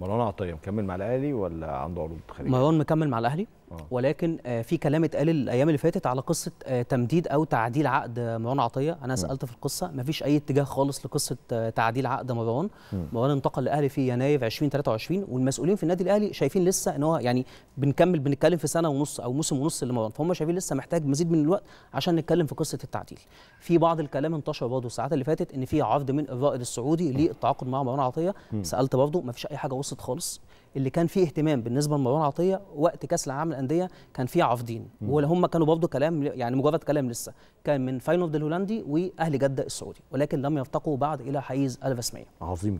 مروان عطيه مكمل مع الاهلي ولا عنده عروض خارجيه؟ مروان مكمل مع الاهلي آه. ولكن آه، في كلام اتقال الايام اللي فاتت على قصه آه، تمديد او تعديل عقد مروان عطيه انا سالت في القصه ما فيش اي اتجاه خالص لقصه تعديل عقد مروان مروان انتقل للاهلي في يناير 2023 والمسؤولين في النادي الاهلي شايفين لسه ان هو يعني بنكمل بنتكلم في سنه ونص او موسم ونص لمروان فهم شايفين لسه محتاج مزيد من الوقت عشان نتكلم في قصه التعديل في بعض الكلام انتشر برضه الساعات اللي فاتت ان في عرض من الرائد السعودي للتعاقد مع مروان عطيه سالت برضه ما فيش اي حاجه المتوسط خالص اللي كان فيه اهتمام بالنسبه لمروان عطيه وقت كاس العالم الانديه كان فيه عافدين ولا هم كانوا برضه كلام يعني مجرد كلام لسه كان من فاينورد الهولندي واهلي جده السعودي ولكن لم يرتقوا بعد الى حيز الرسميه عظيم